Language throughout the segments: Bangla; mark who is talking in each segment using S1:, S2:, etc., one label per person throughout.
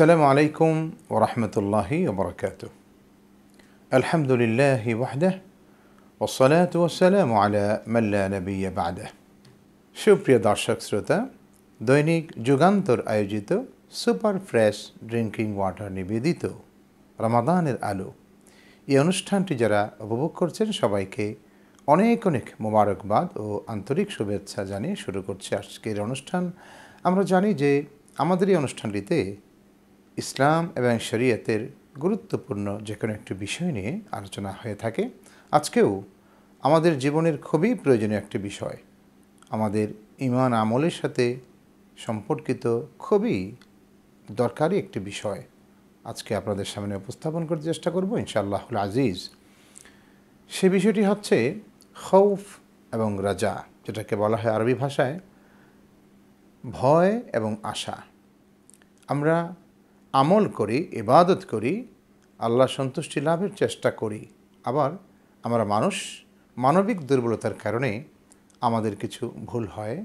S1: السلام عليكم ورحمة الله وبركاته الحمد لله وحده والصلاة والسلام على من لا نبي بعده সুপ্রিয় দর্শক শ্রোতা দৈনিক যুগান্তর আয়োজিত সুপার ফ্রেশ ড্রিঙ্কিং ওয়াটার নিবেদিত রমাদানের আলো এই অনুষ্ঠানটি যারা উপভোগ করছেন شبايكي অনেক অনেক মোবারকবাদ ও আন্তরিক শুভেচ্ছা জানিয়ে শুরু করছে আজকের অনুষ্ঠান আমরা জানি যে আমাদের এই অনুষ্ঠানটিতে ইসলাম এবং শরীয়তের গুরুত্বপূর্ণ যে কোনো একটি বিষয় নিয়ে আলোচনা হয়ে থাকে আজকেও আমাদের জীবনের খুবই প্রয়োজনীয় একটি বিষয় আমাদের ইমান আমলের সাথে সম্পর্কিত খুবই দরকারি একটি বিষয় আজকে আপনাদের সামনে উপস্থাপন করতে চেষ্টা করব ইনশাআল্লাহুল আজিজ সে বিষয়টি হচ্ছে খৌফ এবং রাজা যেটাকে বলা হয় আরবি ভাষায় ভয় এবং আশা আমরা আমল করি ইবাদত করি আল্লাহ সন্তুষ্টি লাভের চেষ্টা করি আবার আমরা মানুষ মানবিক দুর্বলতার কারণে আমাদের কিছু ভুল হয়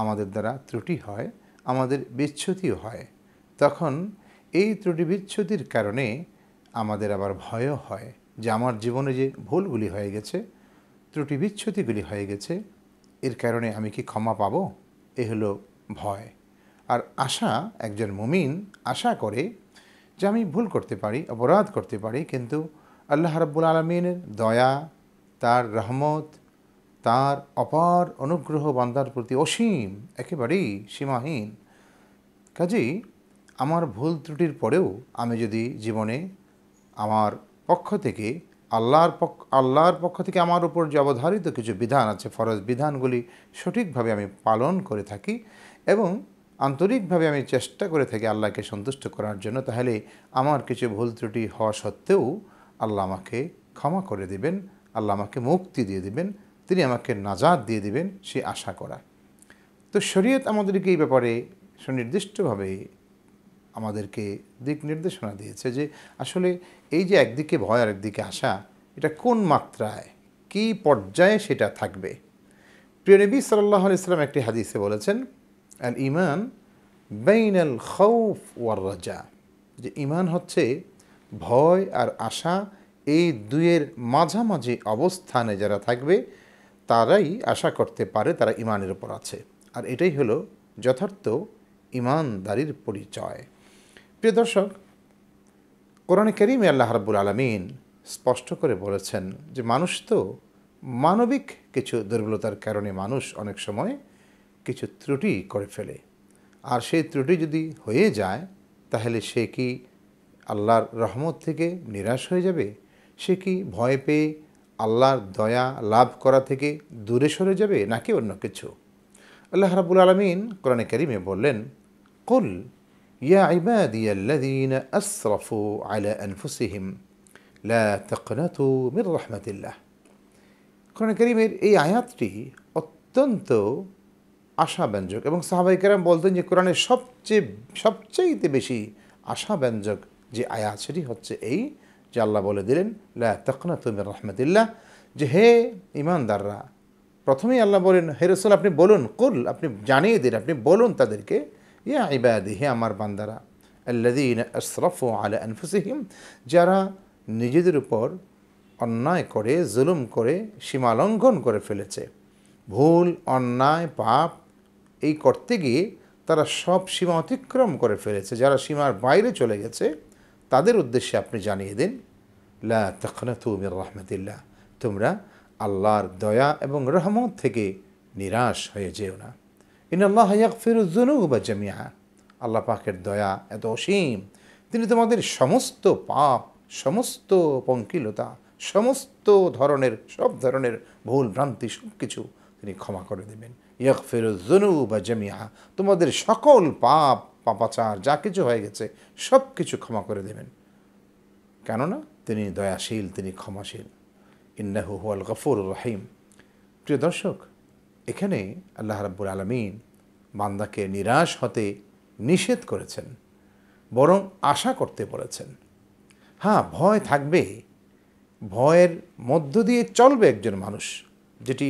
S1: আমাদের দ্বারা ত্রুটি হয় আমাদের বিচ্ছুতিও হয় তখন এই ত্রুটি বিচ্ছুতির কারণে আমাদের আবার ভয়ও হয় যে আমার জীবনে যে ভুলগুলি হয়ে গেছে ত্রুটি বিচ্ছুতিগুলি হয়ে গেছে এর কারণে আমি কি ক্ষমা পাবো এ হলো ভয় আর আশা একজন মুমিন আশা করে যে আমি ভুল করতে পারি অপরাধ করতে পারি কিন্তু আল্লাহ রাব্বুল আলমিনের দয়া তার রহমত তার অপার অনুগ্রহ বান্দার প্রতি অসীম একেবারেই সীমাহীন কাজেই আমার ভুল ত্রুটির পরেও আমি যদি জীবনে আমার পক্ষ থেকে আল্লাহর পক্ষ আল্লাহর পক্ষ থেকে আমার উপর যে অবধারিত কিছু বিধান আছে ফরজ বিধানগুলি সঠিকভাবে আমি পালন করে থাকি এবং আন্তরিকভাবে আমি চেষ্টা করে থাকি আল্লাহকে সন্তুষ্ট করার জন্য তাহলে আমার কিছু ভুল ত্রুটি হওয়া সত্ত্বেও আল্লাহ আমাকে ক্ষমা করে দেবেন আল্লাহ আমাকে মুক্তি দিয়ে দেবেন তিনি আমাকে নাজাদ দিয়ে দেবেন সে আশা করা তো শরীয়ত আমাদেরকে এই ব্যাপারে সুনির্দিষ্টভাবে আমাদেরকে দিক নির্দেশনা দিয়েছে যে আসলে এই যে একদিকে ভয় আর একদিকে আশা এটা কোন মাত্রায় কি পর্যায়ে সেটা থাকবে প্রিয় নবী সাল্লাহ ইসলাম একটি হাদিসে বলেছেন আল ইমান বেইনাল খৌফ ওয়ার রাজা যে ইমান হচ্ছে ভয় আর আশা এই দুয়ের মাঝামাঝি অবস্থানে যারা থাকবে তারাই আশা করতে পারে তারা ইমানের উপর আছে আর এটাই হলো যথার্থ ইমানদারির পরিচয় প্রিয় দর্শক কোরআনে করিমে আল্লাহ রাবুল আলমিন স্পষ্ট করে বলেছেন যে মানুষ তো মানবিক কিছু দুর্বলতার কারণে মানুষ অনেক সময় কিছু ত্রুটি করে ফেলে আর সেই ত্রুটি যদি হয়ে যায় তাহলে সে কি আল্লাহর রহমত থেকে নিরাশ হয়ে যাবে সে কি ভয় পেয়ে আল্লাহর দয়া লাভ করা থেকে দূরে সরে যাবে নাকি অন্য কিছু আল্লাহ রাবুল আলমিন কোরআনে করিমে বললেন কুল ইয়া ইবাদিয়াল্লাযীন আসরাফু আলা আনফুসিহিম লা তাকনাতু মির রাহমাতিল্লাহ কোরআন করিমের এই আয়াতটি অত্যন্ত আশাব্যঞ্জক এবং সাহাবাইকারাম বলতেন যে কোরআনের সবচেয়ে সবচেয়েতে বেশি আশাব্যঞ্জক যে আয়া সেটি হচ্ছে এই যে আল্লাহ বলে দিলেন লা তুমি রহমতুল্লাহ যে হে ইমানদাররা প্রথমেই আল্লাহ বলেন হে রসুল আপনি বলুন কুল আপনি জানিয়ে দিন আপনি বলুন তাদেরকে ইয়া ইবাদি হে আমার বান্দারা আল্লাদিন আশরফ আল আনফুসিহিম যারা নিজেদের উপর অন্যায় করে জুলুম করে সীমালঙ্ঘন করে ফেলেছে ভুল অন্যায় পাপ এই করতে গিয়ে তারা সব সীমা অতিক্রম করে ফেলেছে যারা সীমার বাইরে চলে গেছে তাদের উদ্দেশ্যে আপনি জানিয়ে দিন লা রহমতুল্লাহ তোমরা আল্লাহর দয়া এবং রহমত থেকে নিরাশ হয়ে যেও না ইন আল্লাহ ফিরুজনুক বা জামিয়া আল্লাহ পাকের দয়া এত অসীম তিনি তোমাদের সমস্ত পাপ সমস্ত পঙ্কিলতা সমস্ত ধরনের সব ধরনের ভুল ভ্রান্তি সব কিছু তিনি ক্ষমা করে দেবেন ইয়কফিরুদ্দনু বা জামিয়া তোমাদের সকল পাপ পাপাচার যা কিছু হয়ে গেছে সব কিছু ক্ষমা করে দেবেন কেননা তিনি দয়াশীল তিনি ক্ষমাশীল ইন্নাহু হুয়াল গফুর রহিম প্রিয় দর্শক এখানে আল্লাহ রাব্বুল আলমিন বান্দাকে নিরাশ হতে নিষেধ করেছেন বরং আশা করতে বলেছেন হ্যাঁ ভয় থাকবে ভয়ের মধ্য দিয়ে চলবে একজন মানুষ যেটি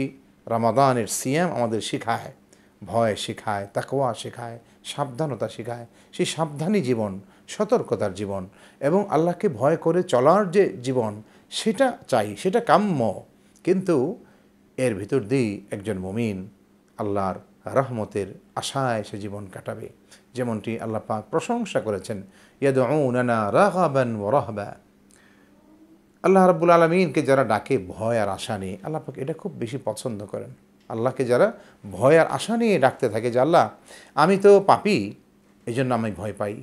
S1: রামাদানের সিএম আমাদের শিখায় ভয় শেখায় তাকোয়া শেখায় সাবধানতা শেখায় সেই সাবধানী জীবন সতর্কতার জীবন এবং আল্লাহকে ভয় করে চলার যে জীবন সেটা চাই সেটা কাম্য কিন্তু এর ভিতর দিয়েই একজন মমিন আল্লাহর রহমতের আশায় সে জীবন কাটাবে যেমনটি আল্লাহ পাক প্রশংসা করেছেন ইয়াদ রাহাবেন ও রাহবা আল্লাহ রাবুল আলমিনকে যারা ডাকে ভয় আর আশা নিয়ে আল্লাহ পাক এটা খুব বেশি পছন্দ করেন আল্লাহকে যারা ভয় আর আশা নিয়ে ডাকতে থাকে যে আল্লাহ আমি তো পাপি এই জন্য আমি ভয় পাই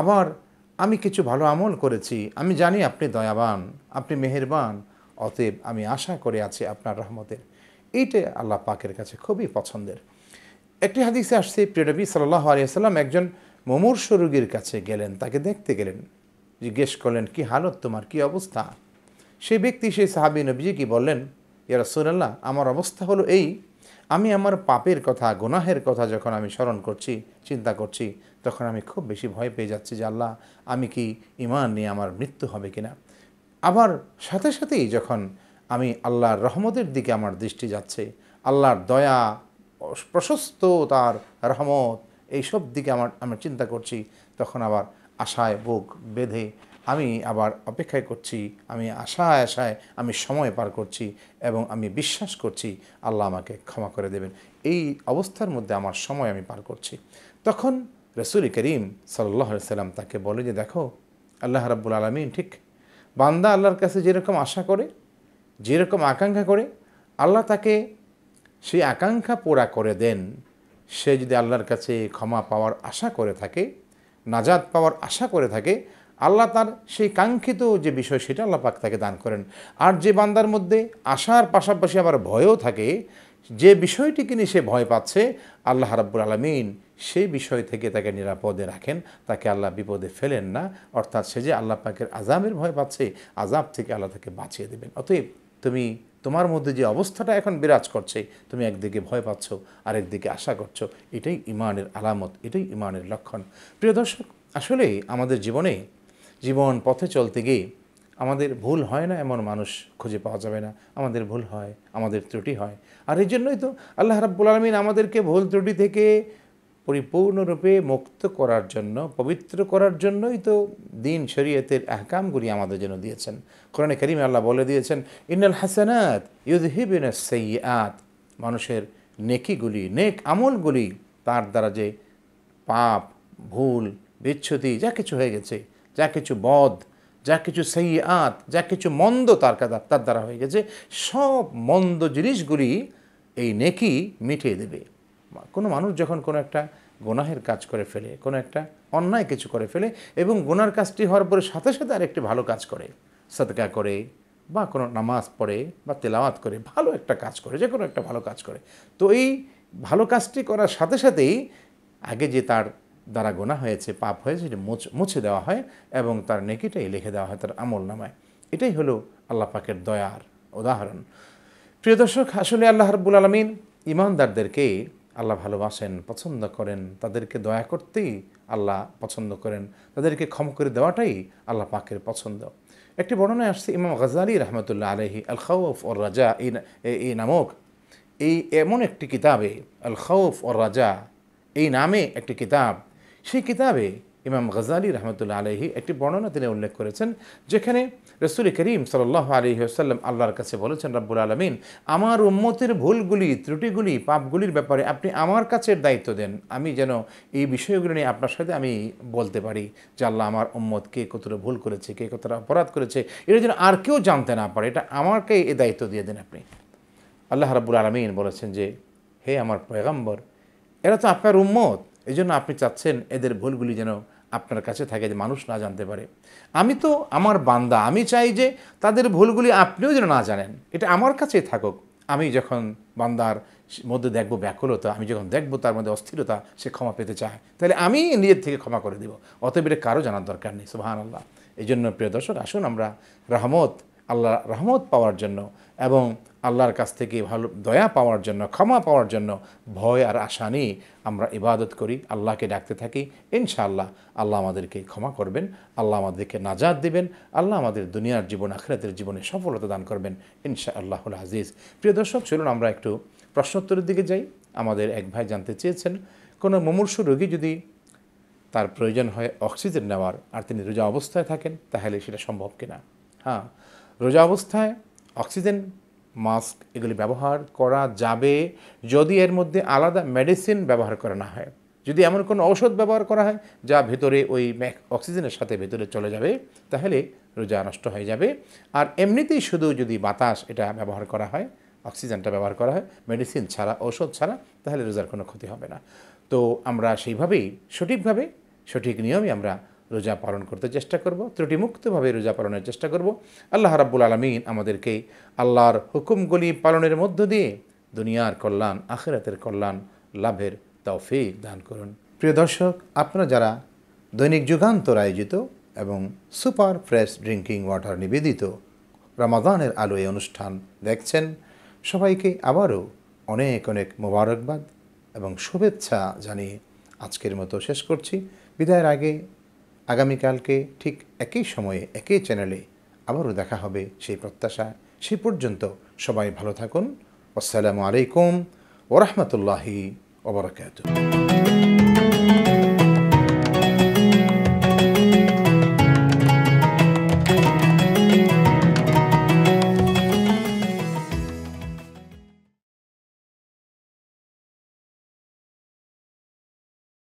S1: আবার আমি কিছু ভালো আমল করেছি আমি জানি আপনি দয়াবান আপনি মেহেরবান অতএব আমি আশা করে আছি আপনার রহমতের এইটা আল্লাহ পাকের কাছে খুবই পছন্দের একটি হাদিসে আসছে প্রিয়নবী সাল্লাহ আলিয়াল্লাম একজন মমূর্ষ রুগীর কাছে গেলেন তাকে দেখতে গেলেন জিজ্ঞেস করলেন কি হালত তোমার কি অবস্থা সেই ব্যক্তি সেই সাহাবি নবীজি কি বললেন ইয়া সুরাল্লাহ আমার অবস্থা হলো এই আমি আমার পাপের কথা গোনাহের কথা যখন আমি স্মরণ করছি চিন্তা করছি তখন আমি খুব বেশি ভয় পেয়ে যাচ্ছি যে আল্লাহ আমি কি ইমান নিয়ে আমার মৃত্যু হবে কিনা আবার সাথে সাথেই যখন আমি আল্লাহর রহমতের দিকে আমার দৃষ্টি যাচ্ছে আল্লাহর দয়া প্রশস্ত তার রহমত এইসব দিকে আমার আমি চিন্তা করছি তখন আবার আশায় বুক বেঁধে আমি আবার অপেক্ষায় করছি আমি আশায় আশায় আমি সময় পার করছি এবং আমি বিশ্বাস করছি আল্লাহ আমাকে ক্ষমা করে দেবেন এই অবস্থার মধ্যে আমার সময় আমি পার করছি তখন রসুল করিম সাল্লাহ সাল্লাম তাকে বলে যে দেখো আল্লাহ রাব্বুল আলমিন ঠিক বান্দা আল্লাহর কাছে যেরকম আশা করে যেরকম আকাঙ্ক্ষা করে আল্লাহ তাকে সেই আকাঙ্ক্ষা পোড়া করে দেন সে যদি আল্লাহর কাছে ক্ষমা পাওয়ার আশা করে থাকে নাজাদ পাওয়ার আশা করে থাকে আল্লাহ তার সেই কাঙ্ক্ষিত যে বিষয় সেটা আল্লাহ পাক তাকে দান করেন আর যে বান্দার মধ্যে আশার পাশাপাশি আবার ভয়ও থাকে যে বিষয়টি কিনে সে ভয় পাচ্ছে আল্লাহ রাব্বুল আলমিন সেই বিষয় থেকে তাকে নিরাপদে রাখেন তাকে আল্লাহ বিপদে ফেলেন না অর্থাৎ সে যে আল্লাহ পাকের আজামের ভয় পাচ্ছে আজাব থেকে আল্লাহ তাকে বাঁচিয়ে দেবেন অতএব তুমি তোমার মধ্যে যে অবস্থাটা এখন বিরাজ করছে তুমি একদিকে ভয় পাচ্ছ আরেকদিকে আশা করছো এটাই ইমানের আলামত এটাই ইমানের লক্ষণ প্রিয় দর্শক আসলে আমাদের জীবনে জীবন পথে চলতে গিয়ে আমাদের ভুল হয় না এমন মানুষ খুঁজে পাওয়া যাবে না আমাদের ভুল হয় আমাদের ত্রুটি হয় আর এই জন্যই তো আল্লাহ রাব্বুল আলমিন আমাদেরকে ভুল ত্রুটি থেকে পরিপূর্ণরূপে মুক্ত করার জন্য পবিত্র করার জন্যই তো দিন শরীয়তের আহকামগুলি আমাদের জন্য দিয়েছেন কোরআনে করিমে আল্লাহ বলে দিয়েছেন ইনাল হাসানাত ইউদহিবিন সৈয়াত মানুষের নেকিগুলি নেক আমলগুলি তার দ্বারা যে পাপ ভুল বিচ্ছুতি যা কিছু হয়ে গেছে যা কিছু বদ যা কিছু সেই আত যা কিছু মন্দ তার তার দ্বারা হয়ে গেছে সব মন্দ জিনিসগুলি এই নেকি মিটিয়ে দেবে কোনো মানুষ যখন কোনো একটা গোনাহের কাজ করে ফেলে কোনো একটা অন্যায় কিছু করে ফেলে এবং গোনার কাজটি হওয়ার পরে সাথে সাথে আরেকটি ভালো কাজ করে সদকা করে বা কোনো নামাজ পড়ে বা তেলাওয়াত করে ভালো একটা কাজ করে যে কোনো একটা ভালো কাজ করে তো এই ভালো কাজটি করার সাথে সাথেই আগে যে তার দ্বারা গোনা হয়েছে পাপ হয়েছে সেটি মুছে দেওয়া হয় এবং তার নেকিটাই লিখে দেওয়া হয় তার আমল নামায় এটাই হলো আল্লাহ পাকের দয়ার উদাহরণ প্রিয় দর্শক আসলে আল্লাহ রব্বুল আলমিন ইমানদারদেরকে আল্লাহ ভালোবাসেন পছন্দ করেন তাদেরকে দয়া করতেই আল্লাহ পছন্দ করেন তাদেরকে ক্ষম করে দেওয়াটাই আল্লাহ পাকের পছন্দ একটি বর্ণনায় আসছে ইমাম গজালি রহমতুল্লাহ আলহি আল খাউফ ওর রাজা এই নামক এই এমন একটি কিতাবে আল খাউফ ওর রাজা এই নামে একটি কিতাব সেই কিতাবে ইমাম গজালি রহমতুল্লাহ আলহি একটি বর্ণনা তিনি উল্লেখ করেছেন যেখানে রসুল করিম সাল আলহি আসাল্লাম আল্লাহর কাছে বলেছেন রাব্বুল আলমিন আমার উম্মতের ভুলগুলি ত্রুটিগুলি পাপগুলির ব্যাপারে আপনি আমার কাছে দায়িত্ব দেন আমি যেন এই বিষয়গুলি নিয়ে আপনার সাথে আমি বলতে পারি যে আল্লাহ আমার উম্মত কে কতটা ভুল করেছে কে কতটা অপরাধ করেছে এটা যেন আর কেউ জানতে না পারে এটা আমাকে এই দায়িত্ব দিয়ে দেন আপনি আল্লাহ রাবুল আলমিন বলেছেন যে হে আমার পয়গাম্বর এরা তো আপনার উম্মত এই জন্য আপনি চাচ্ছেন এদের ভুলগুলি যেন আপনার কাছে থাকে যে মানুষ না জানতে পারে আমি তো আমার বান্দা আমি চাই যে তাদের ভুলগুলি আপনিও যেন না জানেন এটা আমার কাছেই থাকুক আমি যখন বান্দার মধ্যে দেখব ব্যাকুলতা আমি যখন দেখব তার মধ্যে অস্থিরতা সে ক্ষমা পেতে চায় তাহলে আমি নিজের থেকে ক্ষমা করে দেব অতএব এটা কারো জানার দরকার নেই সুহান আল্লাহ এই জন্য প্রিয় দর্শক আসুন আমরা রহমত আল্লাহ রহমত পাওয়ার জন্য এবং আল্লাহর কাছ থেকে ভালো দয়া পাওয়ার জন্য ক্ষমা পাওয়ার জন্য ভয় আর আশা নিয়ে আমরা ইবাদত করি আল্লাহকে ডাকতে থাকি ইনশাআল্লাহ আল্লাহ আমাদেরকে ক্ষমা করবেন আল্লাহ আমাদেরকে নাজাদ দেবেন আল্লাহ আমাদের দুনিয়ার জীবন আখরাতের জীবনে সফলতা দান করবেন ইনশা আল্লাহুল আজিজ প্রিয় দর্শক চলুন আমরা একটু প্রশ্নোত্তরের দিকে যাই আমাদের এক ভাই জানতে চেয়েছেন কোনো মমূর্ষ রোগী যদি তার প্রয়োজন হয় অক্সিজেন নেওয়ার আর তিনি রোজা অবস্থায় থাকেন তাহলে সেটা সম্ভব কিনা হ্যাঁ রোজা অবস্থায় অক্সিজেন মাস্ক এগুলি ব্যবহার করা যাবে যদি এর মধ্যে আলাদা মেডিসিন ব্যবহার করা না হয় যদি এমন কোনো ঔষধ ব্যবহার করা হয় যা ভেতরে ওই অক্সিজেনের সাথে ভেতরে চলে যাবে তাহলে রোজা নষ্ট হয়ে যাবে আর এমনিতেই শুধু যদি বাতাস এটা ব্যবহার করা হয় অক্সিজেনটা ব্যবহার করা হয় মেডিসিন ছাড়া ঔষধ ছাড়া তাহলে রোজার কোনো ক্ষতি হবে না তো আমরা সেইভাবেই সঠিকভাবে সঠিক নিয়মে আমরা রোজা পালন করতে চেষ্টা করব ত্রুটিমুক্তভাবে রোজা পালনের চেষ্টা করব আল্লাহ রাব্বুল আলমিন আমাদেরকে আল্লাহর হুকুমগুলি পালনের মধ্য দিয়ে দুনিয়ার কল্যাণ আখেরাতের কল্যাণ লাভের তৌফিক দান করুন প্রিয় দর্শক আপনারা যারা দৈনিক যুগান্তর আয়োজিত এবং সুপার ফ্রেশ ড্রিঙ্কিং ওয়াটার নিবেদিত আলো আলোয় অনুষ্ঠান দেখছেন সবাইকে আবারও অনেক অনেক মোবারকবাদ এবং শুভেচ্ছা জানিয়ে আজকের মতো শেষ করছি বিদায়ের আগে আগামীকালকে ঠিক একই সময়ে একই চ্যানেলে আবারও দেখা হবে সেই প্রত্যাশা সে পর্যন্ত সবাই ভালো থাকুন আসসালামু আলাইকুম ওরহমতুল্লাহি ওবরাকাত